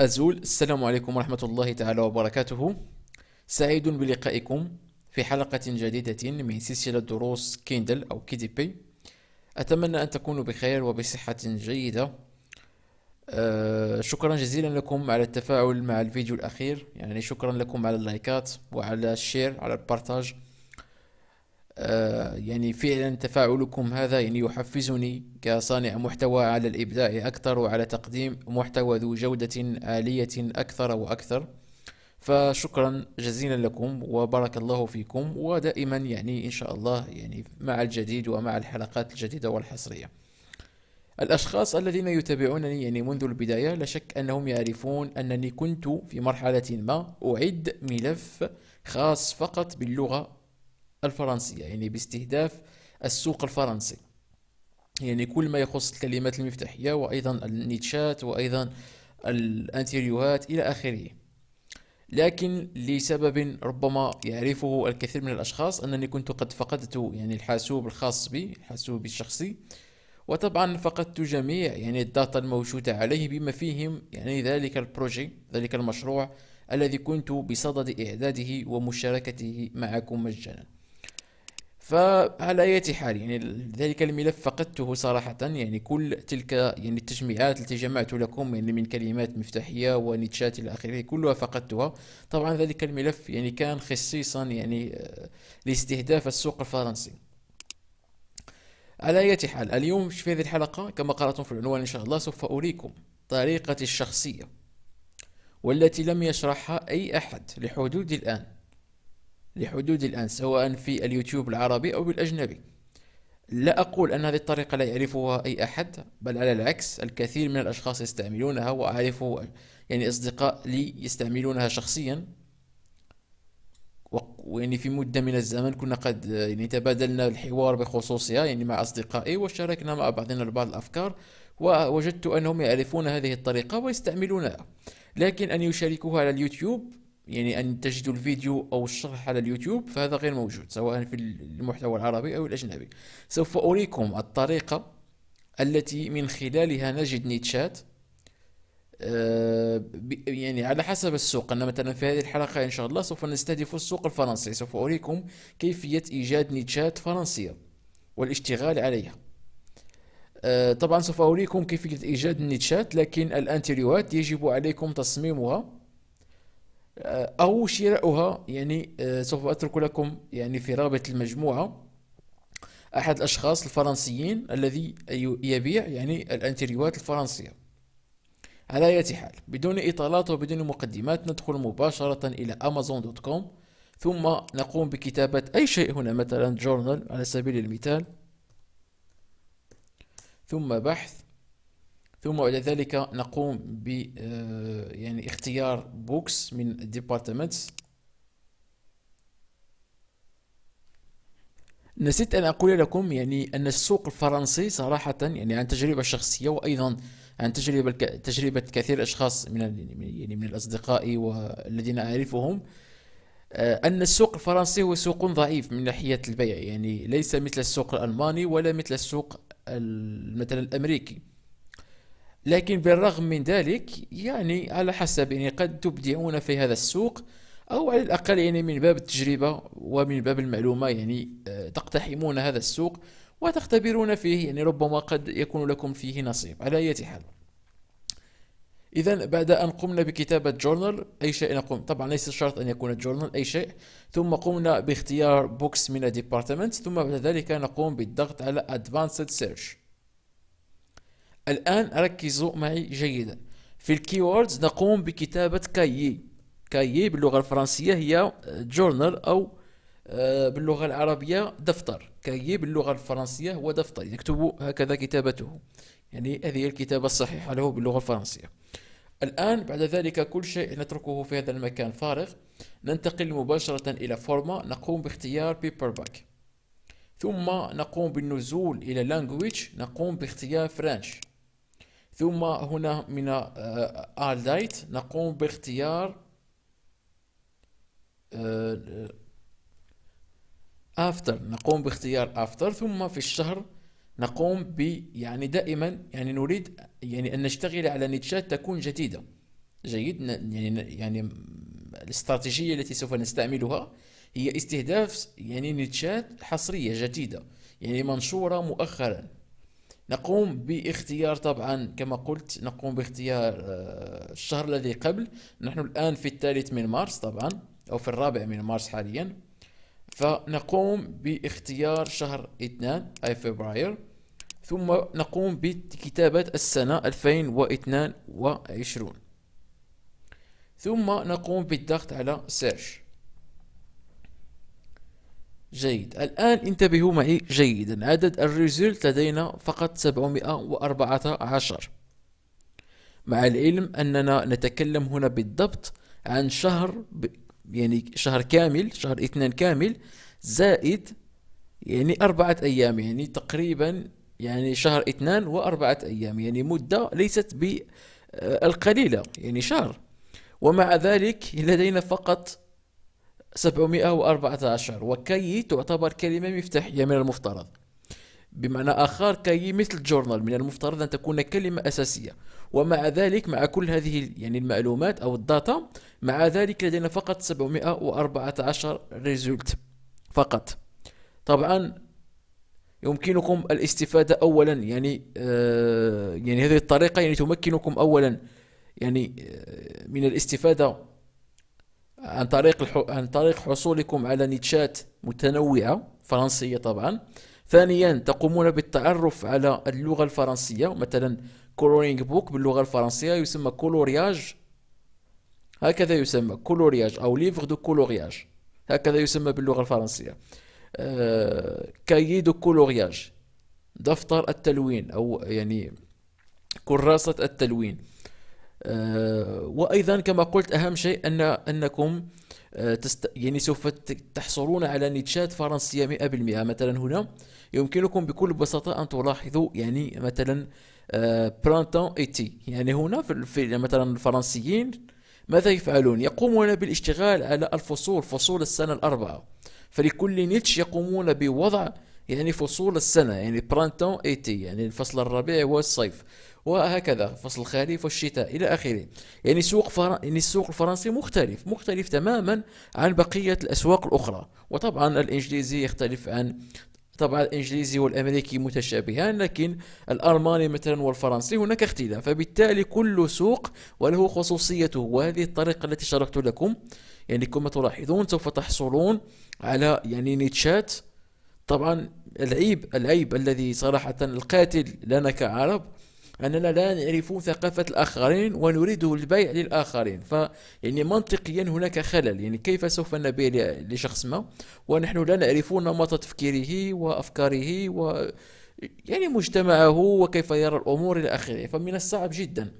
أزول السلام عليكم ورحمة الله تعالى وبركاته سعيد بلقائكم في حلقة جديدة من سلسلة دروس كيندل أو كيدي بي أتمنى أن تكونوا بخير وبصحة جيدة أه شكرا جزيلا لكم على التفاعل مع الفيديو الأخير يعني شكرا لكم على اللايكات وعلى الشير على البارتاج آه، يعني فعلا تفاعلكم هذا يعني يحفزني كصانع محتوى على الإبداع أكثر وعلى تقديم محتوى ذو جودة عالية أكثر وأكثر فشكرا جزيلا لكم وبارك الله فيكم ودائما يعني إن شاء الله يعني مع الجديد ومع الحلقات الجديدة والحصرية الأشخاص الذين يتابعونني يعني منذ البداية لا شك أنهم يعرفون أنني كنت في مرحلة ما أعد ملف خاص فقط باللغة الفرنسية يعني باستهداف السوق الفرنسي يعني كل ما يخص الكلمات المفتاحية وأيضا النيتشات وأيضا الأنتيريوهات إلى آخره لكن لسبب ربما يعرفه الكثير من الأشخاص أنني كنت قد فقدت يعني الحاسوب الخاص بي حاسوبي الشخصي وطبعا فقدت جميع يعني الداتا الموجودة عليه بما فيهم يعني ذلك البروجي ذلك المشروع الذي كنت بصدد إعداده ومشاركته معكم مجانا فعلى اية حال يعني ذلك الملف فقدته صراحة يعني كل تلك يعني التجميعات التي جمعت لكم يعني من كلمات مفتاحية ونيتشات إلى آخره كلها فقدتها طبعا ذلك الملف يعني كان خصيصا يعني آه، لاستهداف السوق الفرنسي على أية حال اليوم في هذه الحلقة كما قرأتم في العنوان إن شاء الله سوف أريكم طريقة الشخصية والتي لم يشرحها أي أحد لحدود الآن لحدود الآن سواء في اليوتيوب العربي أو الأجنبي لا أقول أن هذه الطريقة لا يعرفها أي أحد بل على العكس الكثير من الأشخاص يستعملونها وأعرف يعني أصدقاء لي يستعملونها شخصيا ويعني في مدة من الزمن كنا قد يعني تبادلنا الحوار بخصوصها يعني مع أصدقائي وشاركنا مع بعضنا البعض الأفكار ووجدت أنهم يعرفون هذه الطريقة ويستعملونها لكن أن يشاركوها على اليوتيوب يعني أن تجدوا الفيديو أو الشرح على اليوتيوب فهذا غير موجود سواء في المحتوى العربي أو الأجنبي سوف أريكم الطريقة التي من خلالها نجد نيتشات آه، يعني على حسب السوق أنا مثلا في هذه الحلقة إن شاء الله سوف نستهدف السوق الفرنسي سوف أريكم كيفية إيجاد نيتشات فرنسية والاشتغال عليها آه، طبعا سوف أريكم كيفية إيجاد النيتشات لكن الانتريوات يجب عليكم تصميمها آه، أو شراؤها يعني آه، سوف أترك لكم يعني في رابط المجموعة أحد الأشخاص الفرنسيين الذي يبيع يعني الأنتريوات الفرنسية على أي حال بدون إطالات وبدون مقدمات ندخل مباشرة إلى أمازون دوت كوم ثم نقوم بكتابة أي شيء هنا مثلا جورنال على سبيل المثال ثم بحث ثم بعد ذلك نقوم ب آه، يعني اختيار بوكس من ديبارتمنتس نسيت ان اقول لكم يعني ان السوق الفرنسي صراحه يعني عن تجربه شخصيه وايضا عن تجربه تجربه كثير اشخاص من يعني من الاصدقاء والذين اعرفهم آه، أن السوق الفرنسي هو سوق ضعيف من ناحية البيع يعني ليس مثل السوق الألماني ولا مثل السوق مثلا الأمريكي لكن بالرغم من ذلك يعني على حسب يعني قد تبدعون في هذا السوق أو على الأقل يعني من باب التجربة ومن باب المعلومة يعني آه، تقتحمون هذا السوق وتختبرون فيه يعني ربما قد يكون لكم فيه نصيب على أي حال إذا بعد أن قمنا بكتابة جورنال أي شيء نقوم طبعا ليس شرط أن يكون جورنال أي شيء ثم قمنا باختيار بوكس من الديبارتمنت ثم بعد ذلك نقوم بالضغط على ادفانسد سيرش الآن ركزوا معي جيدا في الكيوردز نقوم بكتابة كايي كايي باللغة الفرنسية هي جورنال أو آه، باللغة العربية دفتر كايي باللغة الفرنسية هو دفتر يكتب هكذا كتابته يعني هذه الكتابة الصحيحة له باللغة الفرنسية الآن بعد ذلك كل شيء نتركه في هذا المكان فارغ ننتقل مباشرة إلى فورما نقوم باختيار بيبر باك ثم نقوم بالنزول إلى language نقوم باختيار فرنش ثم هنا من آه، اللايت نقوم باختيار افتر آه، آه، نقوم باختيار افتر ثم في الشهر نقوم ب يعني دائما يعني نريد يعني ان نشتغل على نيتشات تكون جديده جيد يعني يعني الاستراتيجيه التي سوف نستعملها هي استهداف يعني نيتشات حصريه جديده يعني منشوره مؤخرا نقوم باختيار طبعا كما قلت نقوم باختيار آه، الشهر الذي قبل نحن الآن في الثالث من مارس طبعا أو في الرابع من مارس حاليا فنقوم باختيار شهر اثنان أي فبراير ثم نقوم بكتابة السنة 2022 ثم نقوم بالضغط على سيرش جيد الآن انتبهوا معي جيدا عدد الريزولت لدينا فقط 714 مع العلم أننا نتكلم هنا بالضبط عن شهر ب... يعني شهر كامل شهر اثنان كامل زائد يعني أربعة أيام يعني تقريبا يعني شهر اثنان وأربعة أيام يعني مدة ليست بالقليلة يعني شهر ومع ذلك لدينا فقط 714 وكي تعتبر كلمة مفتاحية من المفترض بمعنى آخر كي مثل جورنال من المفترض أن تكون كلمة أساسية ومع ذلك مع كل هذه يعني المعلومات أو الداتا مع ذلك لدينا فقط 714 ريزولت فقط طبعا يمكنكم الاستفادة أولا يعني آه يعني هذه الطريقة يعني تمكنكم أولا يعني آه من الاستفادة عن طريق الحو... عن طريق حصولكم على نيتشات متنوعة فرنسية طبعا ثانيا تقومون بالتعرف على اللغة الفرنسية مثلا كولورينج بوك باللغة الفرنسية يسمى كولورياج هكذا يسمى كولورياج أو ليفغ دو كولورياج هكذا يسمى باللغة الفرنسية كايي دو كولورياج دفتر التلوين أو يعني كراسة التلوين آه، وايضا كما قلت اهم شيء ان انكم آه، تست... يعني سوف تحصلون على نيتشات فرنسيه 100% مثلا هنا يمكنكم بكل بساطه ان تلاحظوا يعني مثلا برانتون آه، ايتي يعني هنا في مثلا الفرنسيين ماذا يفعلون يقومون بالاشتغال على الفصول فصول السنه الاربعه فلكل نيتش يقومون بوضع يعني فصول السنه يعني برانتون ايتي يعني الفصل الربيع والصيف وهكذا فصل الخريف والشتاء إلى آخره يعني سوق فر... يعني السوق الفرنسي مختلف مختلف تماما عن بقية الأسواق الأخرى وطبعا الإنجليزي يختلف عن طبعا الانجليزي والامريكي متشابهان لكن الالماني مثلا والفرنسي هناك اختلاف فبالتالي كل سوق وله خصوصيته وهذه الطريقه التي شرحت لكم يعني كما تلاحظون سوف تحصلون على يعني نيتشات طبعا العيب العيب الذي صراحه القاتل لنا كعرب أننا لا نعرف ثقافة الآخرين ونريد البيع للآخرين ف يعني منطقيا هناك خلل يعني كيف سوف نبيع لشخص ما ونحن لا نعرف نمط تفكيره وأفكاره و يعني مجتمعه وكيف يرى الأمور إلى آخره فمن الصعب جدا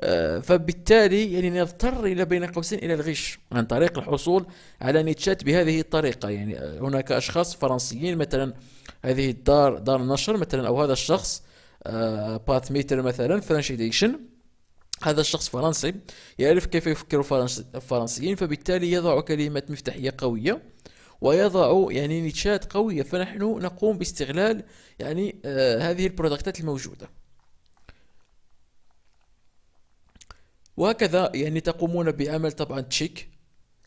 آه، فبالتالي يعني نضطر الى بين قوسين الى الغش عن طريق الحصول على نيتشات بهذه الطريقه يعني هناك اشخاص فرنسيين مثلا هذه الدار دار النشر مثلا او هذا الشخص آه، بات ميتر مثلا فرنش اديشن هذا الشخص فرنسي يعرف كيف يفكر الفرنسيين فبالتالي يضع كلمات مفتاحية قوية ويضع يعني نيتشات قوية فنحن نقوم باستغلال يعني آه هذه البرودكتات الموجودة وهكذا يعني تقومون بعمل طبعا تشيك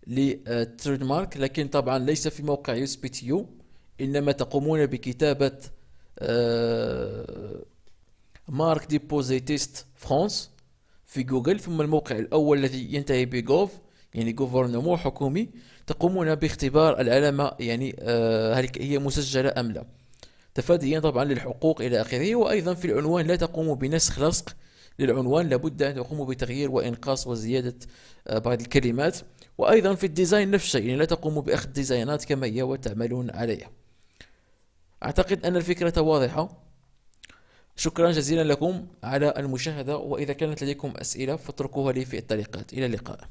للتريد مارك آه، لكن طبعا ليس في موقع يثبت يو انما تقومون بكتابة آه مارك ديبوزي تيست فرانس في جوجل ثم الموقع الأول الذي ينتهي بجوف يعني جوفرنمون حكومي تقومون باختبار العلامة يعني آه، هل هي مسجلة أم لا تفاديا طبعا للحقوق إلى آخره وأيضا في العنوان لا تقوم بنسخ لصق للعنوان لابد أن تقوم بتغيير وإنقاص وزيادة آه، بعض الكلمات وأيضا في الديزاين نفس الشيء يعني لا تقوم بأخذ ديزاينات كما هي وتعملون عليها أعتقد أن الفكرة واضحة شكرا جزيلا لكم على المشاهدة وإذا كانت لديكم أسئلة فاتركوها لي في التعليقات إلى اللقاء